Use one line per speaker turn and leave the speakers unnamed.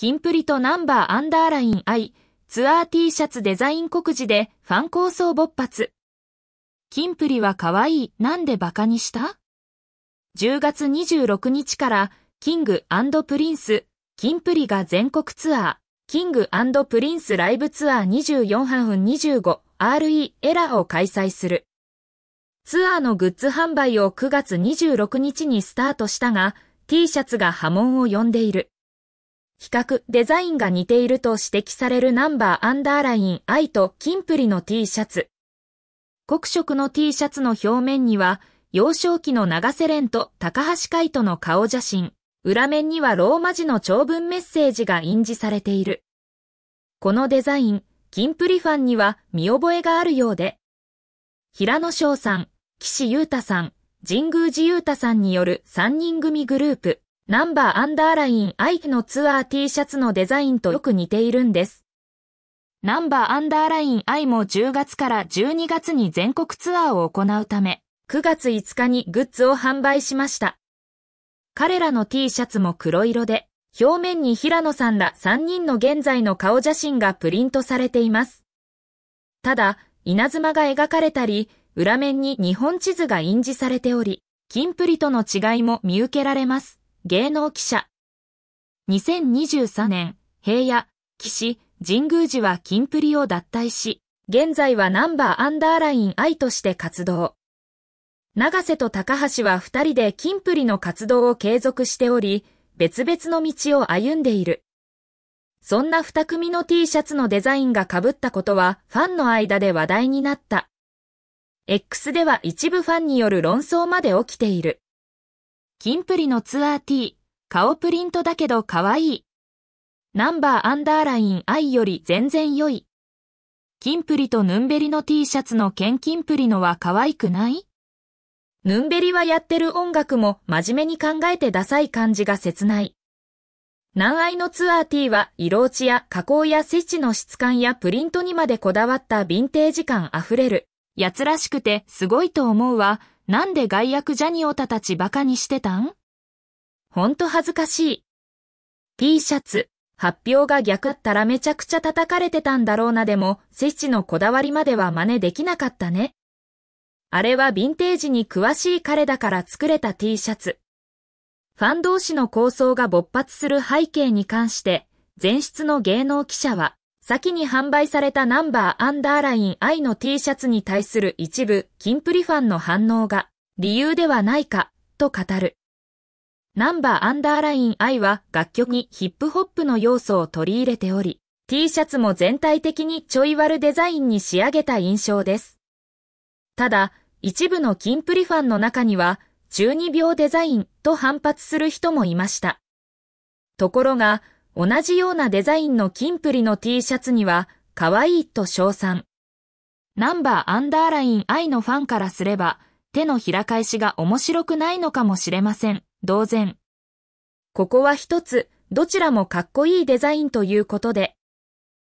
キンプリとナンバーアンダーライン I ツアー T シャツデザイン告示でファン構想勃発。キンプリは可愛い、なんでバカにした ?10 月26日からキングプリンス、キンプリが全国ツアー、キングプリンスライブツアー24半分 25RE エラーを開催する。ツアーのグッズ販売を9月26日にスタートしたが、T シャツが波紋を呼んでいる。比較、デザインが似ていると指摘されるナンバーアンダーライン I とキンプリの T シャツ。黒色の T シャツの表面には、幼少期の長瀬廉と高橋海人の顔写真、裏面にはローマ字の長文メッセージが印字されている。このデザイン、キンプリファンには見覚えがあるようで、平野翔さん、岸優太さん、神宮寺優太さんによる3人組グループ、ナンバーアンダーラインアクのツアー T シャツのデザインとよく似ているんです。ナンバーアンダーライン I も10月から12月に全国ツアーを行うため、9月5日にグッズを販売しました。彼らの T シャツも黒色で、表面に平野さんら3人の現在の顔写真がプリントされています。ただ、稲妻が描かれたり、裏面に日本地図が印字されており、金プリとの違いも見受けられます。芸能記者。2023年、平野、岸、神宮寺は金プリを脱退し、現在はナンバーアンダーライン愛として活動。長瀬と高橋は二人で金プリの活動を継続しており、別々の道を歩んでいる。そんな二組の T シャツのデザインが被ったことはファンの間で話題になった。X では一部ファンによる論争まで起きている。キンプリのツアー T、顔プリントだけど可愛い。ナンバーアンダーライン I より全然良い。キンプリとヌンベリの T シャツの剣ンプリのは可愛くないヌンベリはやってる音楽も真面目に考えてダサい感じが切ない。南愛のツアー T は色落ちや加工や設置の質感やプリントにまでこだわったヴィンテージ感あふれる。やつらしくてすごいと思うわ。なんで外役ジャニオタたちバカにしてたんほんと恥ずかしい。T シャツ、発表が逆ったらめちゃくちゃ叩かれてたんだろうなでも、セチのこだわりまでは真似できなかったね。あれはヴィンテージに詳しい彼だから作れた T シャツ。ファン同士の構想が勃発する背景に関して、前出の芸能記者は、先に販売されたナンバーアンダーライン I の T シャツに対する一部、キンプリファンの反応が、理由ではないか、と語る。ナンバーアンダーライン I は楽曲にヒップホップの要素を取り入れており、T シャツも全体的にちょい悪デザインに仕上げた印象です。ただ、一部のキンプリファンの中には、中二病デザインと反発する人もいました。ところが、同じようなデザインのキンプリの T シャツには、可愛いと称賛。ナンバーアンダーライン I のファンからすれば、手のひら返しが面白くないのかもしれません。同然。ここは一つ、どちらもかっこいいデザインということで、